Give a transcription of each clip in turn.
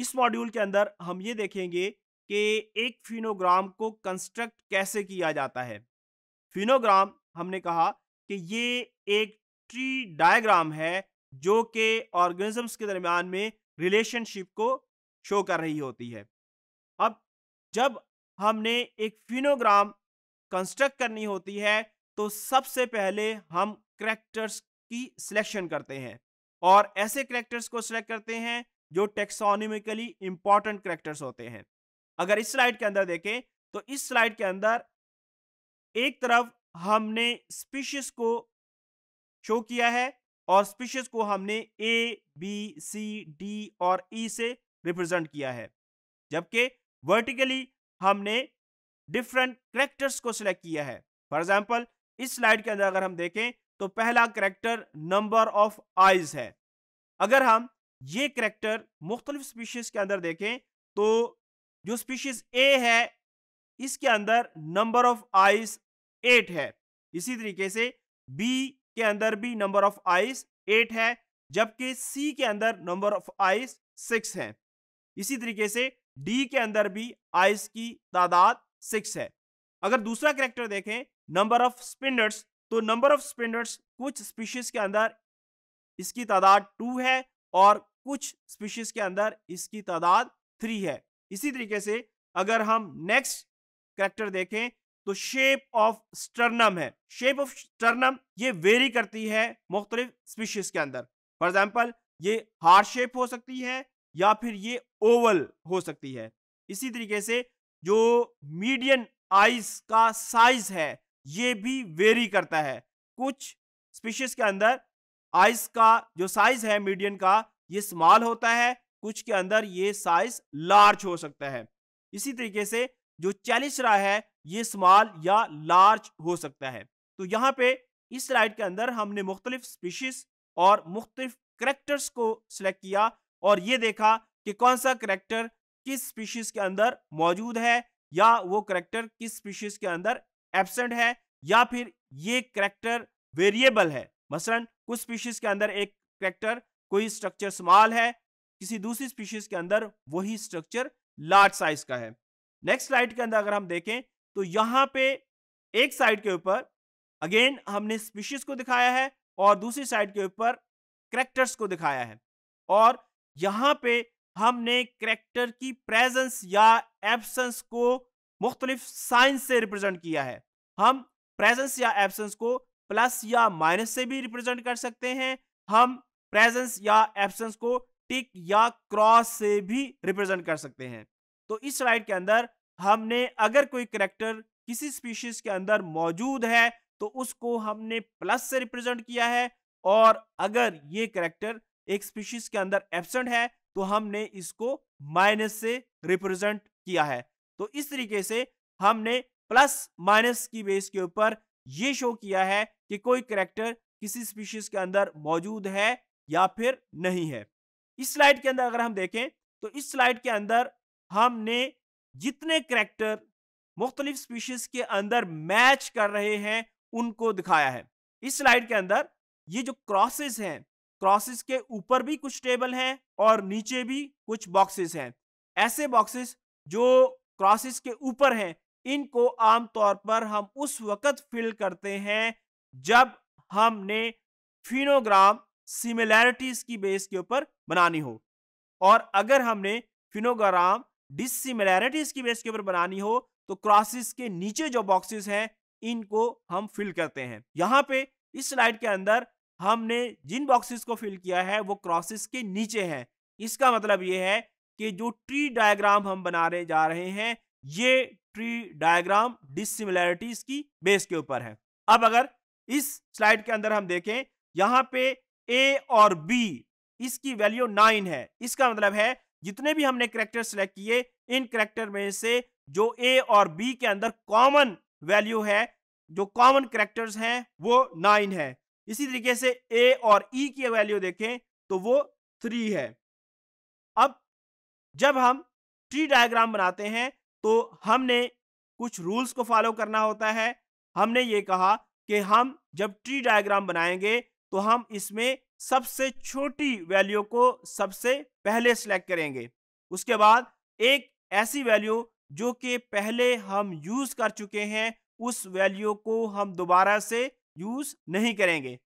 इस मॉड्यूल के अंदर हम ये देखेंगे कि एक फिनोग्राम को कंस्ट्रक्ट कैसे किया जाता है फिनोग्राम हमने कहा कि ये एक ट्री डायग्राम है जो कि ऑर्गेनिजम्स के दरमियान में रिलेशनशिप को शो कर रही होती है अब जब हमने एक फिनोग्राम कंस्ट्रक्ट करनी होती है तो सबसे पहले हम करेक्टर्स की सिलेक्शन करते हैं और ऐसे करेक्टर्स को सिलेक्ट करते हैं जो टेक्सोनिमिकली इंपॉर्टेंट करेक्टर्स होते हैं अगर इस स्लाइड के अंदर देखें तो इस स्लाइड के अंदर एक तरफ हमने स्पीशीज को शो किया है और स्पीशीज को हमने ए बी सी डी और ई e से रिप्रेजेंट किया है जबकि वर्टिकली हमने डिफरेंट करेक्टर्स को सिलेक्ट किया है फॉर एग्जाम्पल इस स्लाइड के अंदर अगर हम देखें तो पहला करेक्टर नंबर ऑफ आइज है अगर हम ये करेक्टर मुख्तलिफ स्पीशीज़ के अंदर देखें तो जो स्पीशीज़ ए है इसके अंदर नंबर ऑफ आइस एट है इसी तरीके से बी के अंदर भी नंबर ऑफ आइस एट है जबकि सी के अंदर नंबर ऑफ आइस सिक्स है इसी तरीके से डी के अंदर भी आइस की तादाद सिक्स है अगर दूसरा करेक्टर देखें नंबर ऑफ स्पिंडर्स तो नंबर ऑफ स्पिंडर्स कुछ स्पीशीज के अंदर इसकी तादाद टू है और कुछ स्पीशीज के अंदर इसकी तादाद थ्री है इसी तरीके से अगर हम नेक्स्ट करेक्टर देखें तो शेप ऑफ स्टर्नम है शेप ऑफ स्टर्नम ये वेरी करती है मुख्तलिफ स्पीशीज के अंदर फॉर एग्जाम्पल ये हार शेप हो सकती है या फिर ये ओवल हो सकती है इसी तरीके से जो मीडियन आइज का साइज है ये भी वेरी करता है कुछ स्पीशीज के अंदर आइज का जो साइज है मीडियन का ये स्मॉल होता है कुछ के अंदर ये साइज लार्ज हो सकता है इसी तरीके से जो चैलिसरा है ये स्मॉल या लार्ज हो सकता है तो यहाँ पे इस स्लाइड के अंदर हमने मुख्तलिफ स्पीशीज और मुख्तलिफ करेक्टर्स को सिलेक्ट किया और ये देखा कि कौन सा करेक्टर किस स्पीशीज के अंदर मौजूद है या वो करेक्टर किस स्पीशीज के अंदर एबसेंट है या फिर ये करेक्टर वेरिएबल है मसलन कुछ स्पीशीज के अंदर एक करेक्टर कोई स्ट्रक्चर स्मॉल है किसी दूसरी स्पीशीज के अंदर वही स्ट्रक्चर लार्ज साइज का है नेक्स्ट स्लाइड के अंदर अगर हम देखें तो यहाँ पे एक साइड के ऊपर अगेन हमने स्पीशीज को दिखाया है और दूसरी साइड के ऊपर करेक्टर्स को दिखाया है और यहां पे हमने करेक्टर की प्रेजेंस या एब्सेंस को मुख्तलिफ साइंस से रिप्रेजेंट किया है हम प्रेजेंस या एब्सेंस को प्लस या माइनस से भी रिप्रेजेंट कर सकते हैं हम प्रेजेंस या एब्सेंस को टिक या क्रॉस से भी रिप्रेजेंट कर सकते हैं तो इस राइट के अंदर हमने अगर कोई करेक्टर किसी स्पीशीज के अंदर मौजूद है तो उसको हमने प्लस से रिप्रेजेंट किया है और अगर ये करेक्टर एक स्पीशीज के अंदर एबसेंट है तो हमने इसको माइनस से रिप्रेजेंट किया है तो इस तरीके से हमने प्लस माइनस की बेस के ऊपर ये शो किया है कि कोई करेक्टर किसी स्पीशीज के अंदर मौजूद है या फिर नहीं है इस स्लाइड के अंदर अगर हम देखें तो इस स्लाइड के अंदर हमने जितने करेक्टर मुख्तलिफ स्पीशीज के अंदर मैच कर रहे हैं उनको दिखाया है इस स्लाइड के अंदर ये जो क्रॉसेस हैं क्रॉसेस के ऊपर भी कुछ टेबल हैं और नीचे भी कुछ बॉक्सेस हैं ऐसे बॉक्सेस जो क्रॉसेस के ऊपर हैं इनको आमतौर पर हम उस वक़्त फिल करते हैं जब हमने फिनोग्राम सिमिलैरिटीज की बेस के ऊपर बनानी हो और अगर हमने फिनोग्राम डिसिमिलैरिटीज की बेस के ऊपर बनानी हो तो क्रॉसिस के नीचे जो बॉक्सेस हैं इनको हम फिल करते हैं यहाँ पे इस स्लाइड के अंदर हमने जिन बॉक्सेस को फिल किया है वो क्रॉसिस के नीचे हैं इसका मतलब ये है कि जो ट्री डायग्राम हम बनाने जा रहे हैं ये ट्री डायग्राम डिसिमिलैरिटीज की बेस के ऊपर है अब अगर इस स्लाइड के अंदर हम देखें यहाँ पे ए और बी इसकी वैल्यू नाइन है इसका मतलब है जितने भी हमने करेक्टर सेलेक्ट किए इन करेक्टर में से जो ए और बी के अंदर कॉमन वैल्यू है जो कॉमन करेक्टर्स हैं वो नाइन है इसी तरीके से ए और ई e की वैल्यू देखें तो वो थ्री है अब जब हम ट्री डायग्राम बनाते हैं तो हमने कुछ रूल्स को फॉलो करना होता है हमने ये कहा कि हम जब ट्री डायग्राम बनाएंगे तो हम इसमें सबसे छोटी वैल्यू को सबसे पहले सेलेक्ट करेंगे उसके बाद एक ऐसी वैल्यू जो कि पहले हम यूज़ कर चुके हैं उस वैल्यू को हम दोबारा से यूज़ नहीं करेंगे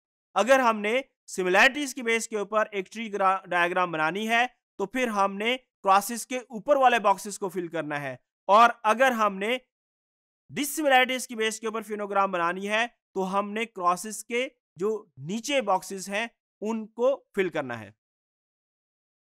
अगर हमने सिमिलैरिटीज़ की बेस के ऊपर एक ट्री डायग्राम बनानी है तो फिर हमने क्रॉसिस के ऊपर वाले बॉक्सेस को फिल करना है और अगर हमने डिसिमिलैरिटीज़ की बेस के ऊपर फिनोग्राम बनानी है तो हमने क्रॉसेस के जो नीचे बॉक्सेस हैं उनको फिल करना है